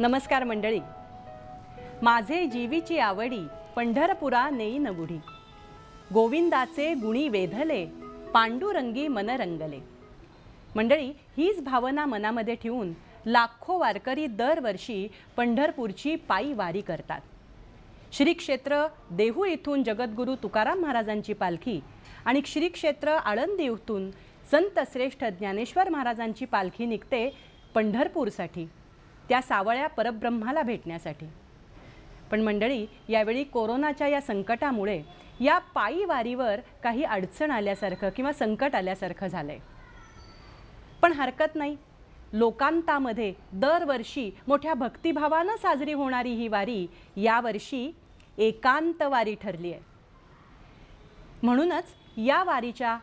नमस्कार मंडळी माझे जीवीची आवडी पंढरपुरा नेई नगुढी गोविंदाचे गुणी वेधले पांडुरंगी मनरंगले मंडळी हीच भावना मनामध्ये ठेवून लाखो वारकरी दरवर्षी पंढरपूरची पायी वारी करतात श्रीक्षेत्र देहू इथून जगद्गुरू तुकाराम महाराजांची पालखी आणि श्रीक्षेत्र क्षेत्र आळंदी इथून संत श्रेष्ठ ज्ञानेश्वर महाराजांची पालखी निघते पंढरपूरसाठी त्या सावळ्या परब्रह्माला भेटण्यासाठी पण मंडळी यावेळी कोरोनाच्या या संकटामुळे या पायी वारीवर काही अडचण आल्यासारखं किंवा संकट आल्यासारखं झालं आहे पण हरकत नाही लोकांतामध्ये दरवर्षी मोठ्या भक्तिभावानं साजरी होणारी ही वारी यावर्षी एकांत वारी ठरली आहे म्हणूनच या वारीच्या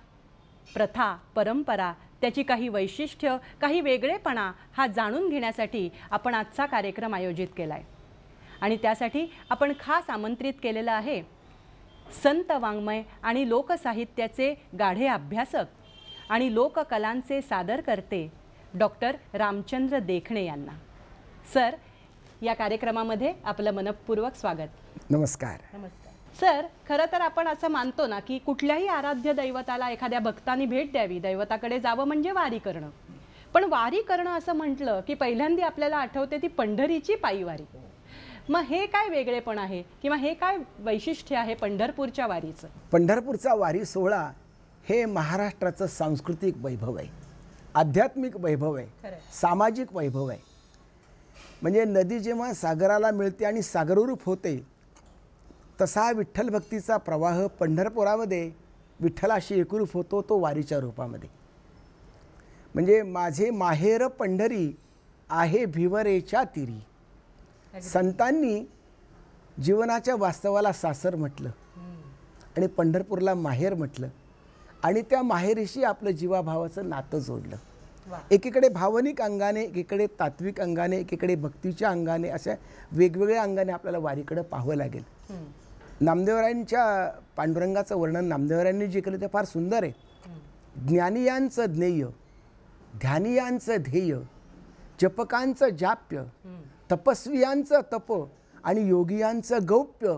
प्रथा परंपरा त्याची काही वैशिष्ट्य काही वेगळेपणा हा जाणून घेण्यासाठी आपण आजचा कार्यक्रम आयोजित केला आहे आणि त्यासाठी आपण खास आमंत्रित केलेलं आहे संत वाङ्मय आणि लोकसाहित्याचे गाढे अभ्यासक आणि लोककलांचे सादरकर्ते डॉक्टर रामचंद्र देखणे यांना सर या कार्यक्रमामध्ये आपलं मनपूर्वक स्वागत नमस्कार नमस्कार सर खरं तर आपण असं मानतो ना की कुठल्याही आराध्य दैवताला एखाद्या भक्तानी भेट द्यावी दैवताकडे जावं म्हणजे वारी करणं पण वारी करणं असं म्हटलं की पहिल्यांदा आपल्याला आठवते ती पंढरीची पायी वारी मग हे काय वेगळेपण आहे किंवा हे काय वैशिष्ट्य आहे पंढरपूरच्या वारीचं पंढरपूरचा वारी सोहळा हे महाराष्ट्राचं सांस्कृतिक वैभव आहे आध्यात्मिक वैभव आहे सामाजिक वैभव आहे म्हणजे नदी जेव्हा सागराला मिळते आणि सागरूप होते तसा विठ्ठल भक्तीचा प्रवाह पंढरपुरामध्ये विठ्ठलाशी एकरूप होतो तो वारीच्या रूपामध्ये म्हणजे माझे माहेर पंढरी आहे भिवरेच्या तिरी संतांनी जीवनाच्या वास्तवाला सासर म्हटलं आणि पंढरपूरला माहेर म्हटलं आणि त्या माहेरीशी आपलं जीवाभावाचं नातं जोडलं एकीकडे भावनिक अंगाने एकीकडे तात्विक अंगाने एकीकडे भक्तीच्या अंगाने अशा वेगवेगळ्या अंगाने आपल्याला वारीकडे पाहावं लागेल नामदेवरायांच्या पांडुरंगाचं वर्णन नामदेवरांनी जे केलं ते फार सुंदर आहे ज्ञानियांचं ज्ञेय ध्यानियांचं ध्येय जपकांचं जाप्य तपस्वियांचं तप आणि योगियांचं गौप्य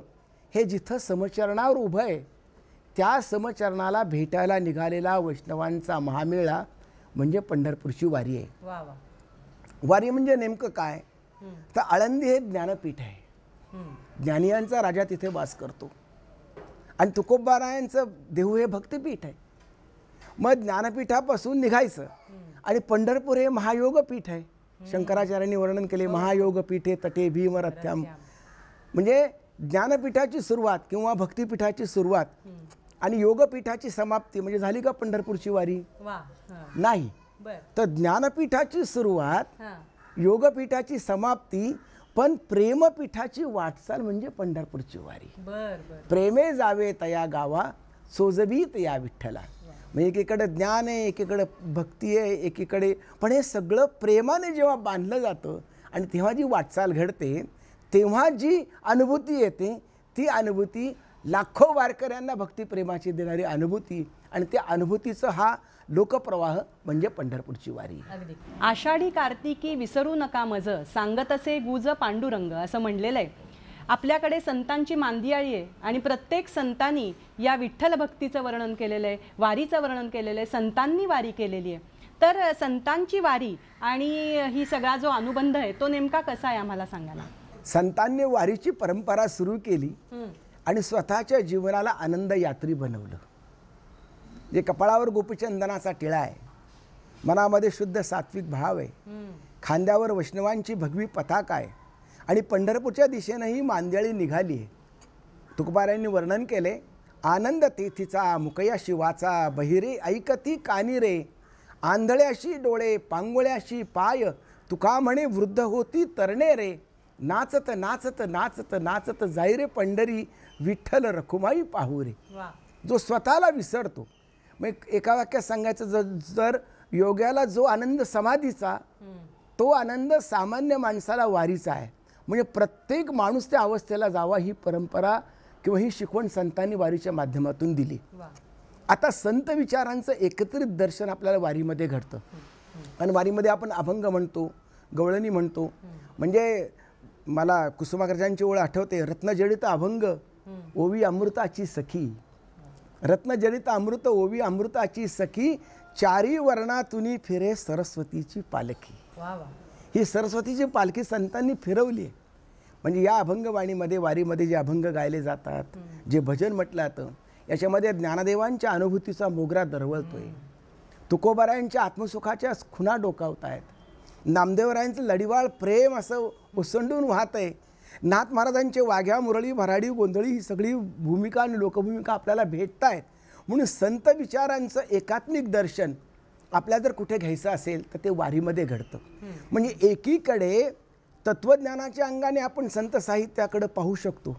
हे जिथं समचरणावर उभं आहे त्या समचरणाला भेटायला निघालेला वैष्णवांचा महामेळा म्हणजे पंढरपूरची वारी आहे वारी म्हणजे नेमकं काय तर आळंदी हे ज्ञानपीठ आहे ज्ञानियांचा राजा तिथे वास करतो आणि तुकोबारायांचं देहू हे भक्तिपीठ आहे मग ज्ञानपीठापासून निघायचं आणि पंढरपूर हे महायोगपीठ आहे शंकराचार्यांनी वर्णन केले हो. महायोगपीठ हे तटे भीमरथ्याम म्हणजे ज्ञानपीठाची सुरुवात किंवा भक्तिपीठाची सुरुवात आणि योगपीठाची समाप्ती म्हणजे झाली का पंढरपूरची वारी नाही तर ज्ञानपीठाची सुरुवात योगपीठाची समाप्ती पण प्रेमपीठाची वाटचाल म्हणजे पंढरपूरची वारी प्रेमे जावे तया गावा सोजबीत या विठ्ठला म्हणजे एकीकडे ज्ञान आहे एकीकडे भक्ती आहे एकीकडे पण हे सगळं प्रेमाने जेव्हा बांधलं जातं आणि तेव्हा जी वाटचाल घडते तेव्हा जी अनुभूती येते ती अनुभूती लाखो वारकऱ्यांना भक्तिप्रेमाची देणारी अनुभूती आणि त्या अनुभूतीचं हा लोकप्रवाह म्हणजे पंढरपूरची वारी आषाढी कार्तिकी विसरू नका मज सांगत असे गुज पांडुरंग असं म्हणलेलं आहे आपल्याकडे संतांची मांदियाळी आहे आणि प्रत्येक संतांनी या विठ्ठल भक्तीचं वर्णन केलेलं आहे वारीचं वर्णन केलेलं आहे संतांनी वारी केलेली आहे तर संतांची वारी आणि ही सगळा जो अनुबंध आहे तो नेमका कसा आहे आम्हाला सांगायला संतांनी वारीची परंपरा सुरू केली आणि स्वतःच्या जीवनाला आनंद यात्री बनवलं जे कपाळावर गोपीचंदनाचा टिळा आहे मनामध्ये शुद्ध सात्विक भाव आहे खांद्यावर वैष्णवांची भगवी पताका आहे आणि पंढरपूरच्या दिशेनंही मांदेळी निघाली आहे तुकबाऱ्यांनी वर्णन केले आनंद तेथीचा मुकया शिवाचा बहिरे ऐकती कानी रे आंधळ्याशी डोळे पांगोळ्याशी पाय तुका म्हणे वृद्ध होती तरणे रे नाचत नाचत नाचत नाचत जाई पंढरी विठ्ठल रखुमाई पाहुरे रे जो स्वतःला विसरतो मग एका वाक्यात सांगायचं जर जर योग्याला जो आनंद समाधीचा तो आनंद सामान्य माणसाला वारीचा आहे म्हणजे प्रत्येक माणूस त्या अवस्थेला जावा ही परंपरा किंवा ही शिकवण संतांनी वारीच्या माध्यमातून दिली आता संत विचारांचं एकत्रित दर्शन आपल्याला वारीमध्ये घडतं आणि वारीमध्ये आपण अभंग म्हणतो गवळणी म्हणतो म्हणजे मला कुसुमाग्रजांची ओळ आठवते रत्नजडित अभंग ओवी अमृताची सखी रत्नजडित अमृत ओवी अमृताची सखी चारी वर्णातून फिरे सरस्वतीची पालखी ही सरस्वतीची पालखी संतांनी फिरवली म्हणजे या अभंगवाणीमध्ये वारीमध्ये जे अभंग गायले जातात जे भजन म्हटलं जातं याच्यामध्ये ज्ञानदेवांच्या अनुभूतीचा मोगरा दरवळतोय तुकोबारायांच्या आत्मसुखाच्या खुणा डोकावत आहेत नामदेवरायांचं लढिवाळ प्रेम असं ओसंडून वाहत आहे नाथ महाराजांचे वाघ्या मुरळी भराडी गोंधळी ही सगळी भूमिका आणि लोकभूमिका आपल्याला भेटत आहेत म्हणून संत विचारांचं एकात्मिक दर्शन आपल्या जर कुठे घ्यायचं असेल तर ते वारीमध्ये घडतं म्हणजे एकीकडे तत्वज्ञानाच्या अंगाने आपण संत साहित्याकडे पाहू शकतो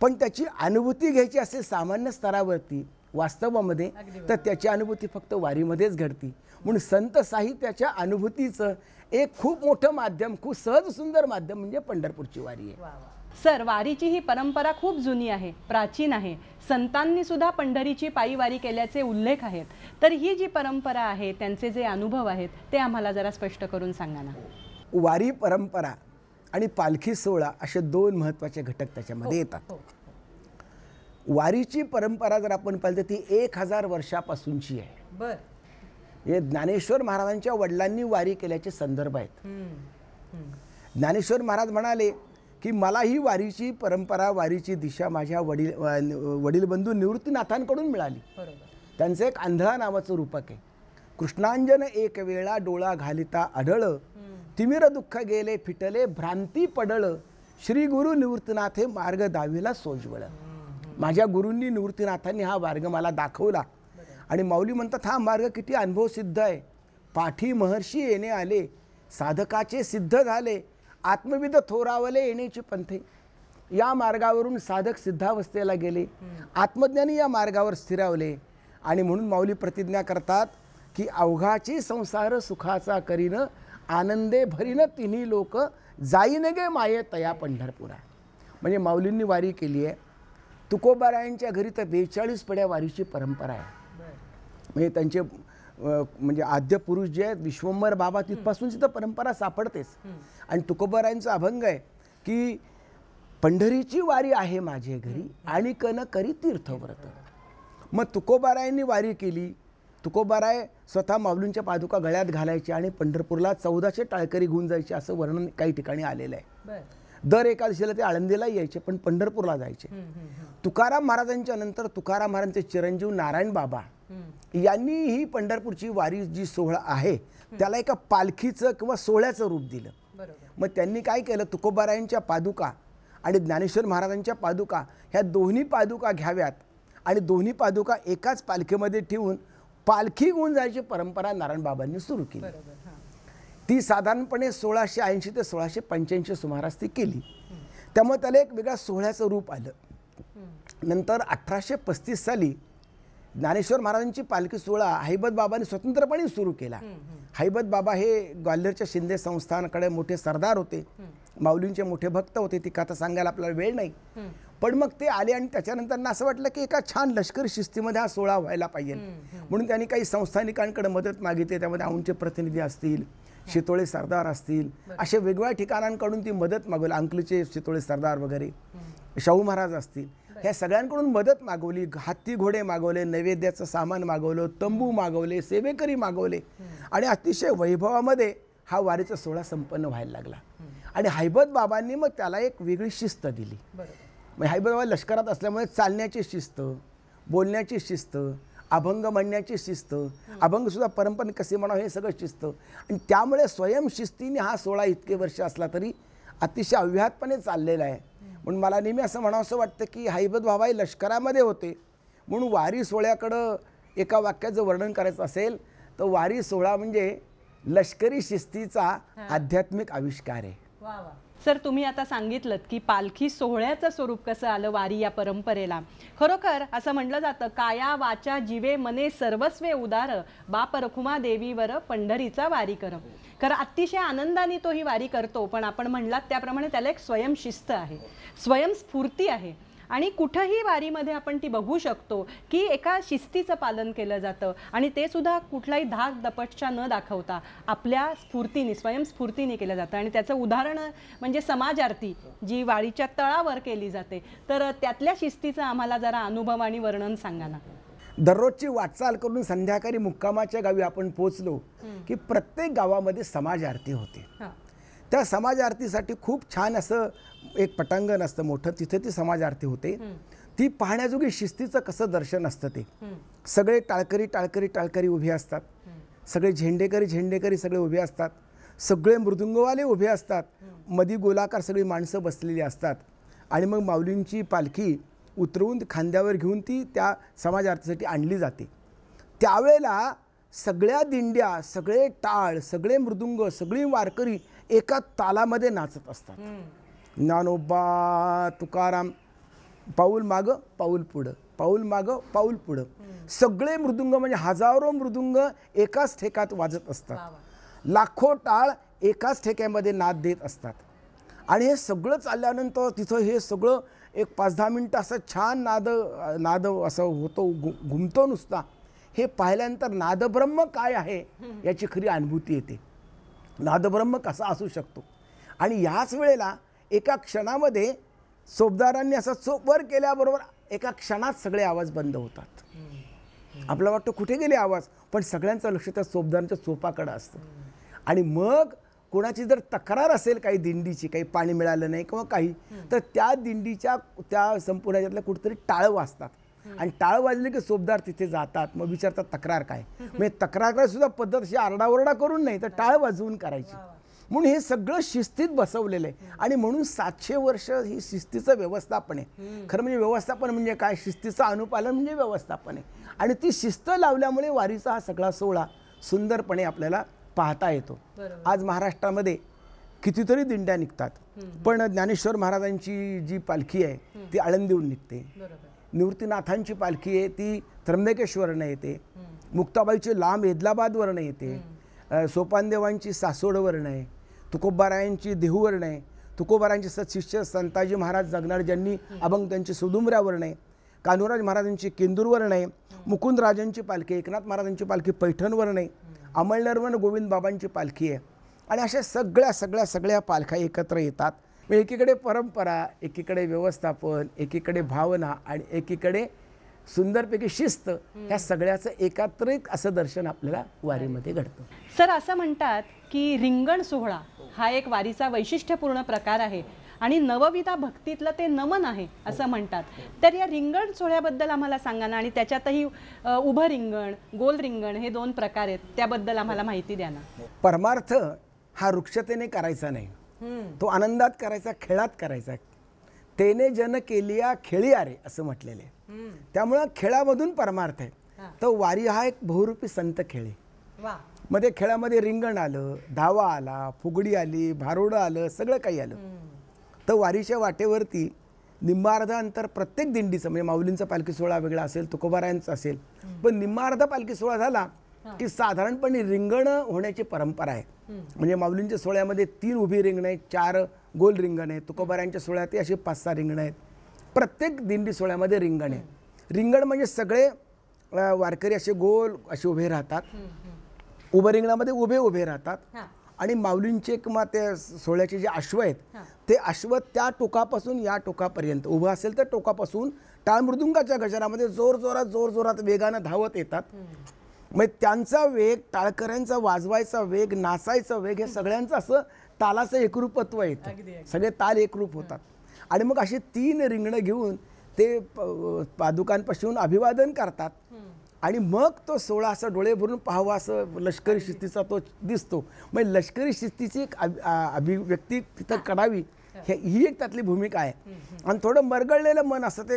पण त्याची अनुभूती घ्यायची असेल सामान्य स्तरावरती वास्तवामध्ये तर त्याची अनुभूती फक्त वारीमध्येच घडती म्हणून संत साहित्याच्या अनुभूतीचं एक खूप मोठं माध्यम खूप सहज सुंदर माध्यम म्हणजे पंढरपूरची वारी आहे सर वारीची ही परंपरा खूप जुनी आहे प्राचीन आहे संतांनी सुद्धा पंढरीची पायी वारी केल्याचे उल्लेख आहेत तर ही जी परंपरा आहे त्यांचे जे अनुभव आहेत ते आम्हाला जरा स्पष्ट करून सांगा ना वारी परंपरा आणि पालखी सोहळा असे दोन महत्त्वाचे घटक त्याच्यामध्ये हो, येतात हो. वारीची परंपरा जर आपण पाहिलं तर ती एक हजार वर्षापासूनची आहे बरं हे ज्ञानेश्वर महाराजांच्या वडिलांनी वारी केल्याचे संदर्भ आहेत ज्ञानेश्वर महाराज म्हणाले की मला ही वारीची परंपरा वारीची दिशा माझ्या वडील वडील बंधू निवृत्तीनाथांकडून मिळाली त्यांचं एक आंधळा नावाचं रूपक आहे कृष्णांजन एक वेळा डोळा घालिता आढळ तिमिर दुःख गेले फिटले भ्रांती पडळ श्री गुरु निवृत्तीनाथ हे मार्ग दावीला सोजवळ माझ्या गुरूंनी निवृत्तीनाथांनी हा मार्ग मला दाखवला आणि माऊली म्हणतात हा मार्ग किती अनुभव सिद्ध आहे पाठी महर्षी येणे आले साधकाचे सिद्ध झाले आत्मविद थोरावले येण्याची पंथे या मार्गावरून साधक सिद्धावस्थेला गेले आत्मज्ञानी या मार्गावर स्थिरावले आणि म्हणून माऊली प्रतिज्ञा करतात की अवघाची संसार सुखाचा करीनं आनंदे भरीनं तिन्ही लोक जाईन गे माये तया पंढरपुरा म्हणजे माऊलींनी वारी केली आहे तुकोबारायांच्या घरी तर बेचाळीस पड्या वारीची परंपरा आहे म्हणजे त्यांचे म्हणजे आद्य पुरुष जे आहेत विश्वंभर बाबा तिथपासून तिथं परंपरा सापडतेच आणि तुकोबरायांचा अभंग आहे की पंढरीची वारी आहे माझे घरी आणि कन करी तीर्थव्रत मग तुकोबारायांनी वारी केली तुकोबाराय स्वतः माऊलींच्या पादुका गळ्यात घालायची आणि पंढरपूरला चौदाशे टाळकरी घेऊन जायचे असं वर्णन काही ठिकाणी आलेलं आहे दर एकादशीला ते आळंदीला यायचे पण पंढरपूरला जायचे तुकाराम महाराजांच्या नंतर तुकाराम महाराजांचे चिरंजीव नारायण बाबा यांनी ही पंढरपूरची वारी जी सोहळा आहे त्याला एका पालखीचं किंवा सोहळ्याचं रूप दिलं मग त्यांनी काय केलं तुकोबारायांच्या पादुका आणि ज्ञानेश्वर महाराजांच्या पादुका ह्या दोन्ही पादुका घ्याव्यात आणि दोन्ही पादुका एकाच पालखीमध्ये ठेवून पालखी घेऊन जायची परंपरा नारायण बाबांनी सुरू केली ती साधारणपणे सोळाशे ऐंशी ते सोळाशे पंच्याऐंशी सुमारास ती केली त्यामुळे त्याला एक वेगळा सोहळ्याचं रूप आलं नंतर अठराशे पस्तीस साली ज्ञानेश्वर महाराजांची पालखी सोहळा हैबत बाबाने स्वतंत्रपणे सुरू केला हैबत बाबा हे ग्वाल्हेरच्या शिंदे संस्थानकडे मोठे सरदार होते माऊलींचे मोठे भक्त होते ती कथा सांगायला आपल्याला वेळ नाही पण मग ते आले आणि त्याच्यानंतर असं वाटलं की एका छान लष्करी शिस्तीमध्ये हा सोहळा व्हायला पाहिजे म्हणून त्यांनी काही संस्थानिकांकडे मदत मागितली त्यामध्ये औंचे प्रतिनिधी असतील शितोळे सरदार असतील असे वेगवेगळ्या ठिकाणांकडून ती मदत मागवली अंकलीचे शितोळे सरदार वगैरे शाहू महाराज असतील ह्या सगळ्यांकडून मदत मागवली हत्ती घोडे मागवले नैवेद्याचं सामान मागवलं तंबू मागवले सेवेकरी मागवले आणि अतिशय वैभवामध्ये हा वारीचा सोहळा संपन्न व्हायला लागला आणि हैबत बाबांनी मग त्याला एक वेगळी शिस्त दिली मग हैबत बाबा लष्करात असल्यामुळे चालण्याची शिस्त बोलण्याची शिस्त अभंग म्हणण्याची शिस्त अभंगसुद्धा परंपरा कसे म्हणावं हे सगळं शिस्त आणि त्यामुळे स्वयंशिस्तीने हा सोहळा इतके वर्ष असला तरी अतिशय अव्याहतपणे चाललेला आहे म्हणून मला नेहमी असं म्हणावंसं वाटतं की हैबत हे लष्करामध्ये होते म्हणून वारी सोहळ्याकडं एका वाक्याचं वर्णन करायचं असेल तर वारी सोहळा म्हणजे लष्करी शिस्तीचा आध्यात्मिक आविष्कार आहे सर तुम्ही आता सांगितलं की पालखी सोहळ्याचं स्वरूप कसं आलं वारी या परंपरेला खरोखर असं म्हटलं जातं काया वाचा जीवे मने सर्वस्वे उदार बाप रखुमा देवीवर पंढरीचा वारी कर खरं अतिशय आनंदाने तो ही वारी करतो पण आपण म्हणलात त्याप्रमाणे त्याला एक स्वयंशिस्त आहे स्वयंस्फूर्ती आहे आणि कुठंही वारीमध्ये आपण ती बघू शकतो की एका शिस्तीचं पालन केलं जातं आणि ते सुद्धा कुठलाही धाक दपटच्या न दाखवता आपल्या स्फूर्तीने स्वयंस्फूर्तीने केलं जातं आणि त्याचं उदाहरण म्हणजे समाज आरती जी वाळीच्या तळावर केली जाते तर त्यातल्या शिस्तीचा आम्हाला जरा अनुभव आणि वर्णन सांगा ना दररोजची वाटचाल करून संध्याकाळी मुक्कामाच्या गावी आपण पोचलो की प्रत्येक गावामध्ये समाज आरती होते त्या समाज आरतीसाठी खूप छान असं एक पटांगण असतं मोठं तिथे ती समाज आरती होते ती पाहण्याजोगी शिस्तीचं कसं दर्शन असतं ते सगळे टाळकरी टाळकरी टाळकरी उभे असतात सगळे झेंडेकरी झेंडेकरी सगळे उभे असतात सगळे मृदुंगवाले उभे असतात मधी गोलाकार सगळी माणसं बसलेली असतात आणि मग माऊलींची पालखी उतरवून खांद्यावर घेऊन ती त्या समाज आरतीसाठी आणली जाते त्यावेळेला सगळ्या दिंड्या सगळे टाळ सगळे मृदुंग सगळी वारकरी एका तालामध्ये नाचत असतात ज्ञानोबा तुकाराम पाऊल माग पाऊल पुढं पाऊल माग पाऊल पुढं सगळे मृदुंग म्हणजे हजारो मृदुंग एकाच ठेकात वाजत असतात लाखो टाळ एकाच ठेक्यामध्ये नाद देत असतात आणि हे सगळं चालल्यानंतर तिथं हे सगळं एक पाच दहा मिनटं असं छान नाद नाद असं होतो घु घुमतो नुसता हे पाहिल्यानंतर नादब्रह्म काय आहे याची खरी अनुभूती येते नादब्रह्म कसा असू शकतो आणि याच वेळेला एका क्षणामध्ये सोबदारांनी असा चोप वर केल्याबरोबर एका क्षणात सगळे आवाज बंद होतात आपला वाटतं कुठे गेले आवाज पण सगळ्यांचं लक्ष त्या सोबदारांच्या सोपाकडं असतं आणि मग कोणाची जर तक्रार असेल काही दिंडीची काही पाणी मिळालं नाही किंवा काही तर त्या दिंडीच्या त्या संपूर्ण ह्याच्यातल्या कुठेतरी टाळ वाजतात आणि टाळ वाजले की सोबदार तिथे जातात मग विचारतात तक्रार काय म्हणजे तक्रार सुद्धा पद्धत अशी आरडाओरडा करून नाही तर टाळ वाजवून करायची म्हणून हे सगळं शिस्तीत बसवलेलं आहे आणि म्हणून सातशे वर्ष ही शिस्तीचं व्यवस्थापन आहे खरं म्हणजे व्यवस्थापन म्हणजे काय शिस्तीचं अनुपालन म्हणजे व्यवस्थापन आहे आणि ती शिस्त लावल्यामुळे वारीचा हा सगळा सोहळा सुंदरपणे आपल्याला पाहता येतो आज महाराष्ट्रामध्ये कितीतरी दिंड्या निघतात पण ज्ञानेश्वर महाराजांची जी पालखी आहे ती आळंदीहून निघते निवृत्तीनाथांची पालखी आहे ती त्र्यंबकेश्वरनं येते मुक्ताबाईची लांब हेदलाबादवरनं येते सोपानदेवांची सासोडवरनं आहे तुकोबारायांची आहे तुकोबारायांचे सत्शिष्य संताजी महाराज जगणार ज्यांनी अभंग त्यांची सुदुमऱ्या आहे कान्होराज महाराजांची किंदूरवर्णय मुकुंदराजांची पालखी एकनाथ महाराजांची पालखी पैठणवर्णय अमळनरवण गोविंद बाबांची पालखी आहे आणि अशा सगळ्या सगळ्या सगळ्या पालख्या एकत्र येतात म्हणजे एकीकडे परंपरा एकीकडे व्यवस्थापन एकीकडे भावना आणि एकीकडे सुंदरपैकी शिस्त ह्या सगळ्याचं एकत्रित असं दर्शन आपल्याला वारीमध्ये घडतं सर असं म्हणतात की रिंगण सोहळा हा एक वारीचा वैशिष्ट्यपूर्ण प्रकार आहे आणि नवविधा भक्तीतलं ते नमन आहे असं म्हणतात तर या रिंगण सोहळ्याबद्दल आम्हाला सांगा ना आणि त्याच्यातही उभं रिंगण गोल रिंगण हे दोन प्रकार आहेत त्याबद्दल आम्हाला माहिती द्या ना परमार्थ हा वृक्षतेने करायचा नाही तो आनंदात करायचा खेळात करायचा तेने जन केलिया खेळी आरे असं म्हटलेले त्यामुळं खेळामधून परमार्थ आहे तर वारी हा एक बहुरूपी संत खेळी मग ते खेळामध्ये रिंगण आलं धावा आला फुगडी आली भारुडं आलं सगळं काही आलं तर वारीच्या वाटेवरती निम्मा अंतर प्रत्येक दिंडीचं म्हणजे माऊलींचा पालखी सोहळा वेगळा असेल तुकोबारायांचा असेल पण निम्मा पालखी सोहळा झाला की साधारणपणे रिंगणं होण्याची परंपरा आहे म्हणजे माऊलींच्या सोहळ्यामध्ये तीन उभी रिंगणं आहेत चार गोल रिंगण आहेत तुकोबारायांच्या सोहळ्यात असे पाच सहा रिंगणं आहेत प्रत्येक दिंडी सोहळ्यामध्ये रिंगण आहे रिंगण म्हणजे सगळे वारकरी असे गोल असे उभे राहतात उभं रिंगणामध्ये उभे उभे राहतात आणि माऊलींचे किंवा ते सोहळ्याचे जे अश्व आहेत ते अश्व त्या टोकापासून या टोकापर्यंत उभं असेल तर टोकापासून टाळमृदुंगाच्या गजरामध्ये जोर जोरात जोर जोरात वेगानं धावत येतात मग त्यांचा वेग टाळकऱ्यांचा वाजवायचा वेग नाचायचा वेग हे सगळ्यांचं असं तालाचं एकरूपत्व येतं सगळे ताल एकरूप होतात आणि मग अशी तीन रिंगणं घेऊन ते पादुकांपासून अभिवादन करतात आणि मग तो सोळा असा डोळे भरून पाहावा असं लष्करी शिस्तीचा तो दिसतो मग म्हणजे लष्करी शिस्तीची एक अभिव्यक्ती तिथं कडावी ही एक त्यातली भूमिका आहे आणि थोडं मरगळलेलं मन असं ते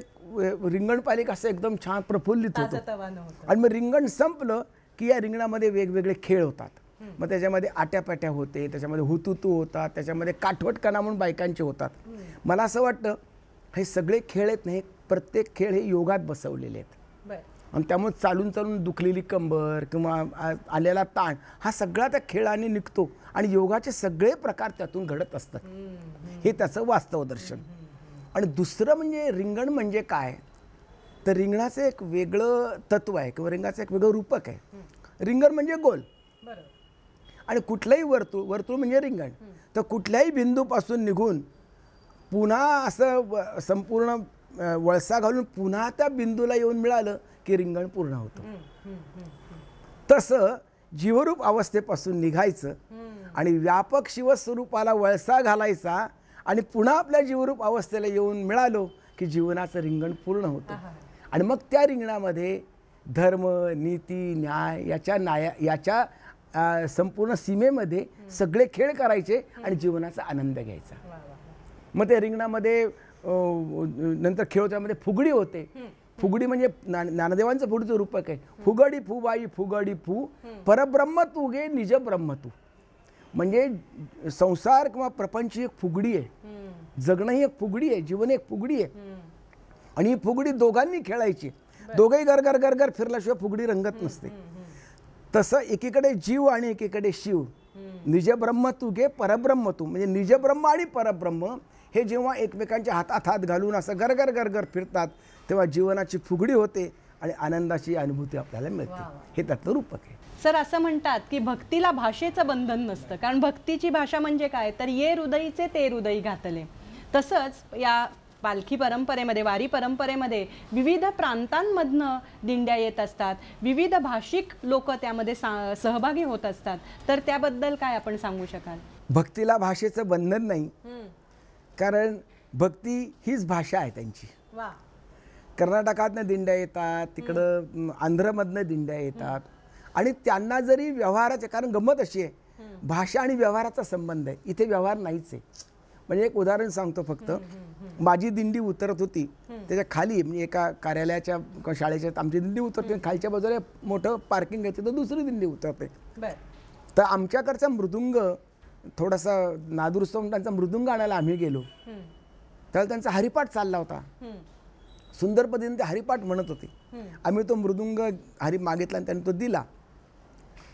रिंगण पालिका असं एकदम छान प्रफुल्लित होतं आणि मग रिंगण संपलं की या रिंगणामध्ये वेगवेगळे खेळ होतात मग त्याच्यामध्ये आट्यापाट्या होते त्याच्यामध्ये हुतुतू होतात त्याच्यामध्ये काठवटकणा म्हणून बायकांचे होतात मला असं वाटतं हे सगळे खेळ आहेत नाही प्रत्येक खेळ हे योगात बसवलेले आहेत आणि त्यामुळे चालून चालून दुखलेली कंबर किंवा आलेला ताण हा सगळा त्या खेळाने निघतो आणि योगाचे सगळे प्रकार त्यातून घडत असतात हे त्याचं वास्तव दर्शन आणि दुसरं म्हणजे रिंगण म्हणजे काय तर रिंगणाचं एक वेगळं तत्व आहे किंवा रिंगाचं एक वेगळं रूपक आहे रिंगण म्हणजे गोल आणि कुठलंही वर्तुळ वर्तुळ म्हणजे रिंगण तर कुठल्याही बिंदूपासून निघून पुन्हा असं संपूर्ण वळसा घालून पुन्हा त्या बिंदूला येऊन मिळालं की रिंगण पूर्ण होतं तसं जीवरूप अवस्थेपासून निघायचं आणि व्यापक शिवस्वरूपाला वळसा घालायचा आणि पुन्हा आपल्या जीवरूप अवस्थेला येऊन मिळालो की जीवनाचं रिंगण पूर्ण होतं आणि मग त्या रिंगणामध्ये धर्म नीती न्याय याच्या नाया याच्या संपूर्ण सीमेमध्ये सगळे खेळ करायचे आणि जीवनाचा आनंद घ्यायचा मग त्या रिंगणामध्ये नंतर खेळ त्यामध्ये फुगडी होते फुगडी म्हणजे ज्ञानदेवांचं फुडचं रूपक आहे फुगडी फू बाई फुगडी फू परब्रह्म तू घे निज ब्रह्म तू म्हणजे संसार किंवा प्रपंच एक फुगडी आहे जगणं ही एक फुगडी आहे जीवन एक फुगडी आहे आणि ही फुगडी दोघांनी खेळायची दोघंही गरगर घर घर फिरल्याशिवाय फुगडी रंगत नसते तसं एकीकडे जीव आणि एकीकडे शिव निज ब्रह्म तू घे परब्रह्म तू म्हणजे निज ब्रह्म आणि परब्रह्म हे जेव्हा एकमेकांच्या हातात हात घालून असं गरगर गरगर फिरतात तेव्हा जीवनाची फुगडी होते आणि आनंदाची अनुभूती आपल्याला मिळते हे त्यातलं रूपक आहे सर असं म्हणतात की भक्तीला भाषेचं बंधन नसतं कारण भक्तीची भाषा म्हणजे काय तर ये हृदयीचे ते हृदयी घातले तसंच या पालखी परंपरेमध्ये वारी परंपरेमध्ये विविध प्रांतांमधनं दिंड्या येत असतात विविध भाषिक लोक त्यामध्ये सहभागी होत असतात तर त्याबद्दल काय आपण सांगू शकाल भक्तीला भाषेचं बंधन नाही कारण भक्ती हीच भाषा आहे त्यांची कर्नाटकातनं दिंड्या येतात तिकडं आंध्रमधनं दिंड्या येतात आणि त्यांना जरी व्यवहाराचे कारण गंमत अशी आहे भाषा आणि व्यवहाराचा संबंध आहे इथे व्यवहार नाहीच आहे म्हणजे एक उदाहरण सांगतो फक्त माझी दिंडी उतरत होती त्याच्या खाली म्हणजे एका कार्यालयाच्या शाळेच्या आमची दिंडी उतरते खालच्या बाजूला मोठं पार्किंग घ्यायचं तर दुसरी दिंडी उतरते तर आमच्याकडचा मृदुंग थोडासा नादुरुस्त होऊन त्यांचा मृदुंग आणायला आम्ही गेलो त्यावेळेला त्यांचा हरिपाठ चालला होता सुंदर पद्धतीने ते हरिपाठ म्हणत होते आम्ही तो मृदुंग हरि मागितला आणि त्यांनी तो दिला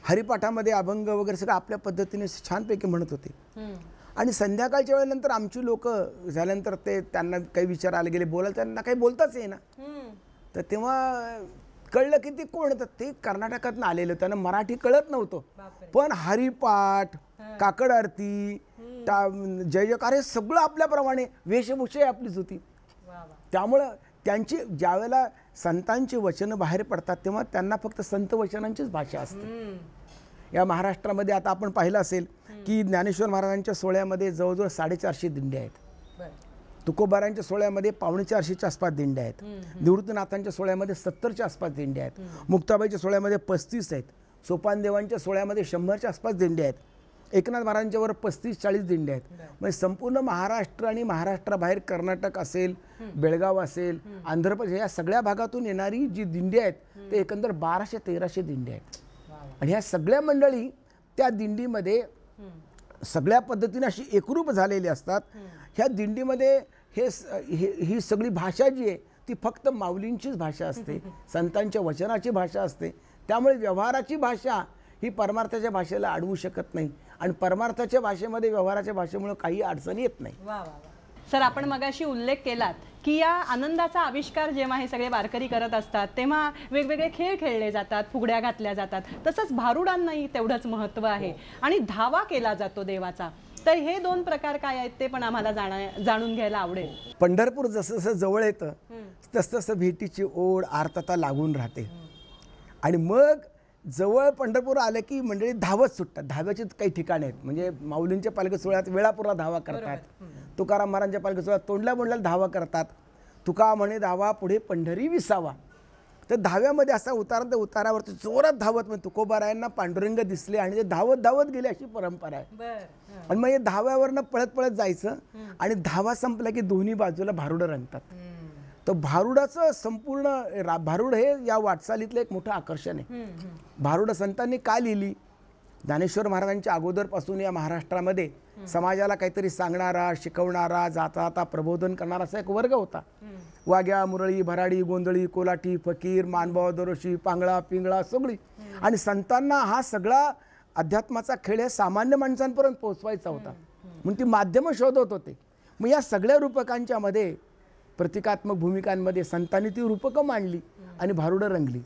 हरिपाठामध्ये अभंग वगैरे सगळं आपल्या पद्धतीने छानपैकी म्हणत होते आणि संध्याकाळच्या वेळेनंतर आमची लोक झाल्यानंतर ते त्यांना काही विचार आले गेले बोलायला त्यांना काही बोलताच येईना तर तेव्हा कळलं की ते कोण तर ते कर्नाटकातनं आलेलं त्यानं मराठी कळत नव्हतं पण हरिपाठ काकड आरती जय जयकार हे सगळं आपल्याप्रमाणे वेशभूषा आपलीच होती त्यामुळं त्यांची ज्यावेळेला संतांची वचनं बाहेर पडतात तेव्हा त्यांना फक्त संत वचनांचीच भाषा असते या महाराष्ट्रामध्ये आता आपण पाहिलं असेल की ज्ञानेश्वर महाराजांच्या सोहळ्यामध्ये जवळजवळ साडेचारशे दिंडे आहेत तुकोबारांच्या सोहळ्यामध्ये पावणे चारशेच्या आसपास दिंड्या आहेत निवृत्तनाथांच्या सोहळ्यामध्ये सत्तरच्या आसपास दिंड्या आहेत मुक्ताबाईच्या सोहळ्यामध्ये पस्तीस आहेत सोपानदेवांच्या सोहळ्यामध्ये शंभरच्या आसपास दिंड्या आहेत एकनाथ महाराजांच्यावर पस्तीस चाळीस दिंड्या आहेत म्हणजे संपूर्ण महाराष्ट्र आणि महाराष्ट्राबाहेर कर्नाटक असेल बेळगाव असेल आंध्र प्रदेश या सगळ्या भागातून येणारी जी दिंडी आहेत ते एकंदर बाराशे तेराशे दिंड्या आहेत आणि ह्या सगळ्या मंडळी त्या दिंडीमध्ये सगळ्या पद्धतीने अशी एकरूप झालेली असतात ह्या दिंडीमध्ये हे ही सगळी भाषा जी आहे ती फक्त माऊलींचीच भाषा असते संतांच्या वचनाची भाषा असते त्यामुळे व्यवहाराची भाषा ही परमार्थाच्या भाषेला अडवू शकत नाही आणि परमार्थाच्या भाषेमध्ये व्यवहाराच्या भाषेमुळे काही अडचणी येत नाही सर आपण मगाशी उल्लेख केलात की या आनंदाचा आविष्कार जेव्हा हे सगळे वारकरी करत असतात तेव्हा वेगवेगळे खेळ खेळले जातात फुगड्या घातल्या जातात तसंच भारुडांनाही तेवढंच महत्व आहे हो. आणि धावा केला जातो देवाचा तर हे दोन प्रकार काय आहेत ते पण आम्हाला जाणून घ्यायला आवडेल हो. पंढरपूर जसं जसं जवळ येतं तसं तसं भेटीची ओढ आर्तता लागून राहते आणि मग जवळ पंढरपूर आलं की मंडळी धावत सुटतात धाव्याचे काही ठिकाणे आहेत म्हणजे माऊलींच्या पालखी सोहळ्यात वेळापूरला धावा करतात तुकाराम महाराजांच्या पालखी सोहळ्यात तोंडल्या बोंडल्या धावा करतात तुका म्हणे धावा पुढे पंढरी विसावा तर धाव्यामध्ये असा उतारा तर उतारावरती जोरात धावत म्हणजे तुकोबारायांना पांडुरंग दिसले आणि ते धावत धावत गेले अशी परंपरा आहे आणि मग हे धाव्यावरनं पळत पळत जायचं आणि धावा संपला की दोन्ही बाजूला भारुडं रंगतात तर भारुडाचं संपूर्ण भारुड हे या वाटचालीतलं एक मोठं आकर्षण आहे भारुड संतांनी का लिहिली ज्ञानेश्वर महाराजांच्या अगोदरपासून या महाराष्ट्रामध्ये समाजाला काहीतरी सांगणारा शिकवणारा जाता जाता प्रबोधन करणारा असा एक वर्ग होता वाग्या मुरळी भराडी गोंधळी कोलाटी फकीर मानबाव दरोशी पांगळा पिंगळा सगळी आणि संतांना हा सगळा अध्यात्माचा खेळ हे सामान्य माणसांपर्यंत पोहोचवायचा होता म्हणून ती माध्यमं शोधत होते मग या सगळ्या रूपकांच्यामध्ये प्रतिकात्मक भूमिकांमध्ये संतांनी ती रूपकं मांडली आणि भारुडं रंगली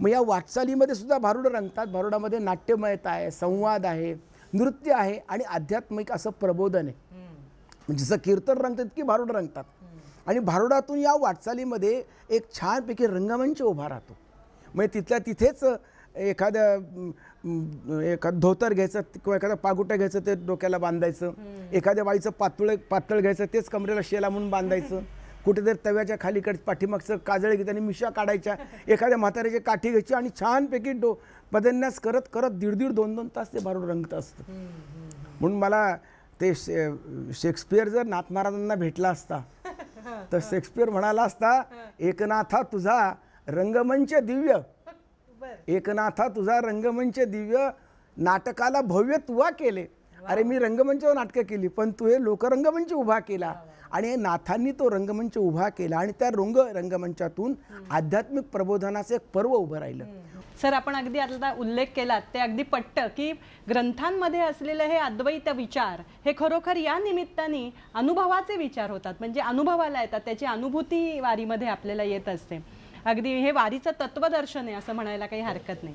मग या वाटचालीमध्ये सुद्धा भारुडं रंगतात भारुडामध्ये नाट्यमयता आहे संवाद आहे नृत्य आहे आणि आध्यात्मिक असं प्रबोधन आहे जसं कीर्तन रंगतं की भारुडं रंगतात आणि भारुडातून या वाटचालीमध्ये एक छानपैकी रंगमंच उभा राहतो म्हणजे तिथल्या तिथेच एखाद्या एखादं धोतर घ्यायचं किंवा एखादा पागुट्या घ्यायचं ते डोक्याला बांधायचं एखाद्या बाईचं पातुळ पातळ घ्यायचं तेच कमरेला शेला म्हणून बांधायचं कुठेतरी तव्याच्या खालीकडे पाठीमागचं काजळे घेत आणि मिशा काढायच्या एखाद्या म्हाताऱ्याची काठी घ्यायची आणि छानपैकी डो बदलण्यास करत करत दीड दीड दोन दोन तास ते भरून रंगत असतं म्हणून मला ते शेक्सपियर जर नाथ महाराजांना भेटला असता तर शेक्सपियर म्हणाला असता एकनाथा तुझा रंगमंच दिव्य एकनाथा तुझा रंगमंच दिव्य नाटकाला भव्य तुवा केले अरे मी रंगमंचावर नाटकं केली पण तू हे लोकरंगमंच उभा केला आणि नाथांनी तो रंगमंच उभा केला आणि त्या रंग रंगमंचातून आध्यात्मिक प्रबोधनाचं एक पर्व उभं राहिलं सर आपण अगदी आता उल्लेख केलात ते अगदी पट्ट की ग्रंथांमध्ये असलेले हे अद्वैत विचार हे खरोखर या निमित्ताने अनुभवाचे विचार होतात म्हणजे अनुभवाला येतात त्याची अनुभूती वारीमध्ये आपल्याला येत असते अगदी हे वारीचं तत्वदर्शन आहे असं म्हणायला काही हरकत नाही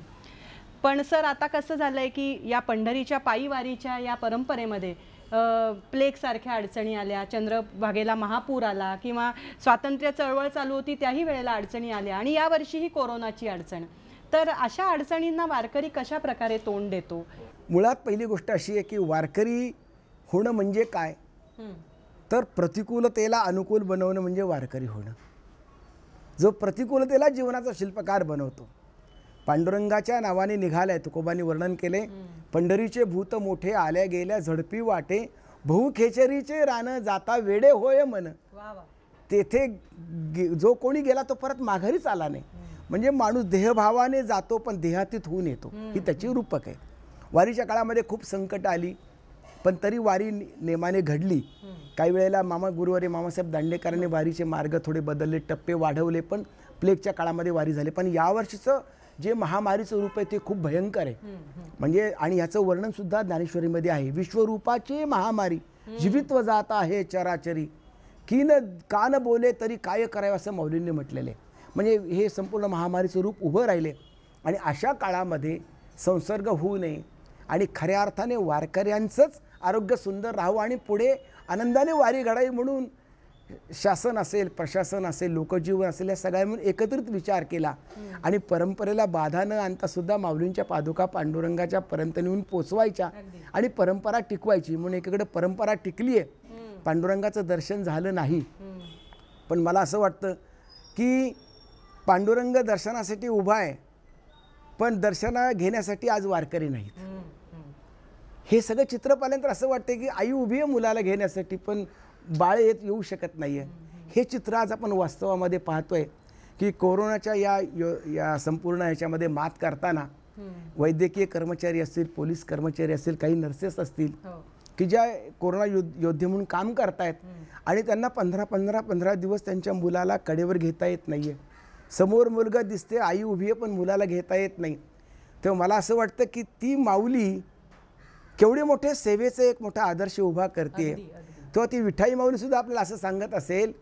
पण सर आता कसं झालंय की या पंढरीच्या पायी वारीच्या या परंपरेमध्ये प्लेगसारख्या अडचणी आल्या चंद्रभागेला महापूर आला किंवा स्वातंत्र्य चळवळ चालू होती त्याही वेळेला अडचणी आल्या आणि यावर्षीही कोरोनाची अडचण तर अशा अडचणींना वारकरी कशा प्रकारे तोंड देतो मुळात पहिली गोष्ट अशी आहे की वारकरी होणं म्हणजे काय तर प्रतिकूलतेला अनुकूल बनवणं म्हणजे वारकरी होणं जो प्रतिकूलतेला जीवनाचा शिल्पकार बनवतो पांडुरंगाच्या नावाने निघालाय तुकोबांनी वर्णन केले पंढरीचे भूत मोठे आल्या गेल्या झडपी वाटे भाऊ खेचरीचे रान जाता वेडे होय मन तेथे जो कोणी गेला तो परत माघारीच आला नाही म्हणजे माणूस देहभावाने जातो पण देहातीत होऊन येतो ही त्याची रूपक आहे वारीच्या काळामध्ये खूप संकट आली पण तरी वारी नेमाने घडली काही वेळेला मामा गुरुवारी मामासाहेब दांडेकरांनी वारीचे मार्ग थोडे बदलले टप्पे वाढवले पण प्लेगच्या काळामध्ये वारी झाली पण यावर्षीचं जे महामारीचं रूप आहे ते खूप भयंकर आहे म्हणजे आणि ह्याचं वर्णनसुद्धा ज्ञानेश्वरीमध्ये आहे विश्वरूपाची महामारी जीवित्व जात आहे चराचरी की न कान बोले तरी काय करावे असं मौलींनी म्हटलेले म्हणजे हे संपूर्ण महामारीचं रूप उभं राहिले आणि अशा काळामध्ये संसर्ग होऊ नये आणि खऱ्या अर्थाने वारकऱ्यांचंच आरोग्य सुंदर राहावं आणि पुढे आनंदाने वारी घडावी म्हणून शासन असेल प्रशासन असेल लोकजीवन असेल या सगळ्या मिळून एकत्रित विचार केला आणि परंपरेला बाधा न आणता सुद्धा माऊलींच्या पादुका पांडुरंगाच्या पर्यंत नेऊन पोचवायच्या आणि परंपरा टिकवायची म्हणून एकीकडे परंपरा टिकली आहे पांडुरंगाचं दर्शन झालं नाही पण मला असं वाटतं की पांडुरंग दर्शनासाठी उभा आहे पण दर्शना घेण्यासाठी आज वारकरी नाहीत हे सगळं चित्र पाहिल्यानंतर असं वाटतं की आई उभी आहे मुलाला घेण्यासाठी पण बाळ येत येऊ शकत नाही आहे हे चित्र आज आपण वास्तवामध्ये पाहतो आहे की कोरोनाच्या या यो या संपूर्ण याच्यामध्ये मात करताना वैद्यकीय कर्मचारी असतील पोलीस कर्मचारी असतील काही नर्सेस असतील हो. की ज्या कोरोना युद्ध योद्धे म्हणून काम करतायत आणि त्यांना पंधरा पंधरा पंधरा दिवस त्यांच्या मुलाला कडेवर घेता येत नाही आहे समोर मुलगा दिसते आई उभी आहे पण मुलाला घेता येत नाही तेव्हा मला असं वाटतं की ती माऊली केवढे मोठे सेवेचा एक मोठा आदर्श उभा करते तो ती विठाई माऊलीसुद्धा आपल्याला असं सांगत असेल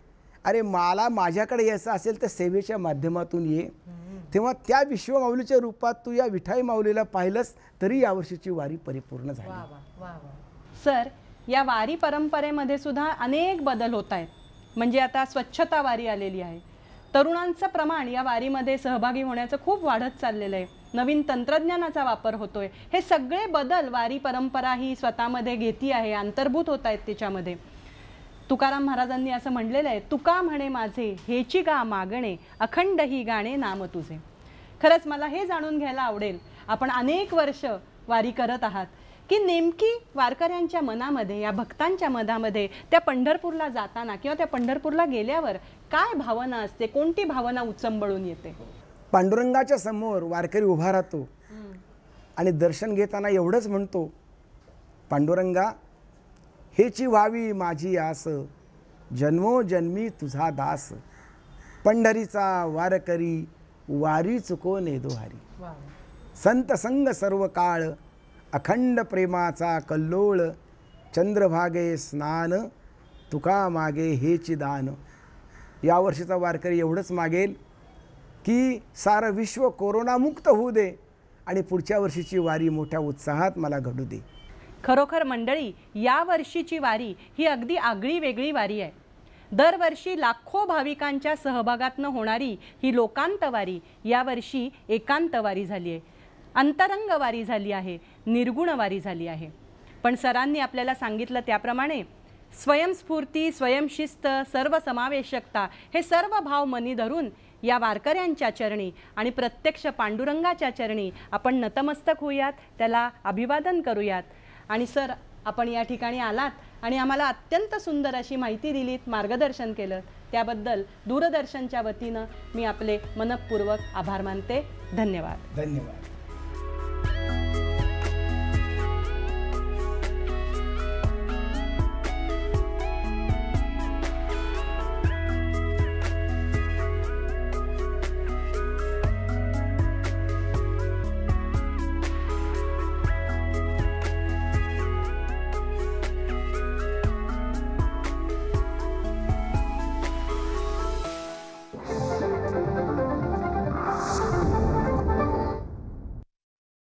अरे मला माझ्याकडे यायचं असेल तर सेवेच्या माध्यमातून ये तेव्हा त्या विश्वमाऊलीच्या रूपात तू या विठाई माऊलीला पाहिलंस तरी यावर्षीची वारी परिपूर्ण झाली सर या वारी परंपरेमध्ये सुद्धा अनेक बदल होत आहेत म्हणजे आता स्वच्छता वारी आलेली आहे तरुणांचं प्रमाण या वारीमध्ये सहभागी होण्याचं खूप वाढत चाललेलं आहे नवीन तंत्रज्ञानाचा वापर होतोय हे सगळे बदल वारी परंपरा ही स्वतःमध्ये घेती आहे अंतर्भूत होत आहेत त्याच्यामध्ये तुकाराम महाराजांनी असं म्हणलेलं आहे तुका म्हणे माझे हेची गा मागणे अखंड ही गाणे नाम तुझे खरंच मला हे जाणून घ्यायला आवडेल आपण अनेक वर्ष वारी करत आहात की नेमकी वारकऱ्यांच्या मनामध्ये या भक्तांच्या मनामध्ये त्या पंढरपूरला जाताना किंवा त्या पंढरपूरला गेल्यावर काय भावना असते कोणती भावना उचंबळून येते पांडुरंगाच्या समोर वारकरी उभा राहतो आणि दर्शन घेताना एवढंच म्हणतो पांडुरंगा हेची व्हावी माझी आस जन्मो जन्मी तुझा दास पंढरीचा वारकरी वारी चुको नेदोहारी संत संग सर्व काळ अखंड प्रेमाचा कल्लोळ चंद्रभागे स्नान तुका मागे हेची दान यावर्षीचा वारकरी एवढंच मागेल की सारं विश्व कोरोनामुक्त होऊ दे आणि पुढच्या वर्षीची वारी मोठ्या उत्साहात मला घडू दे खरोखर मंडळी या वर्षीची वारी ही अगदी आगळी वेगळी वारी आहे दरवर्षी लाखो भाविकांच्या सहभागातनं होणारी ही लोकांत वारी यावर्षी एकांतवारी झाली आहे अंतरंगवारी झाली आहे निर्गुणवारी झाली आहे पण सरांनी आपल्याला सांगितलं त्याप्रमाणे स्वयंस्फूर्ती स्वयंशिस्त सर्वसमावेशकता हे सर्व भाव मनी धरून या वारकऱ्यांच्या चरणी आणि प्रत्यक्ष पांडुरंगाच्या चरणी आपण नतमस्तक होऊयात त्याला अभिवादन करूयात आणि सर आपण या ठिकाणी आलात आणि आम्हाला अत्यंत सुंदर अशी माहिती दिलीत मार्गदर्शन केलं त्याबद्दल दूरदर्शनच्या वतीनं मी आपले मनपूर्वक आभार मानते धन्यवाद धन्यवाद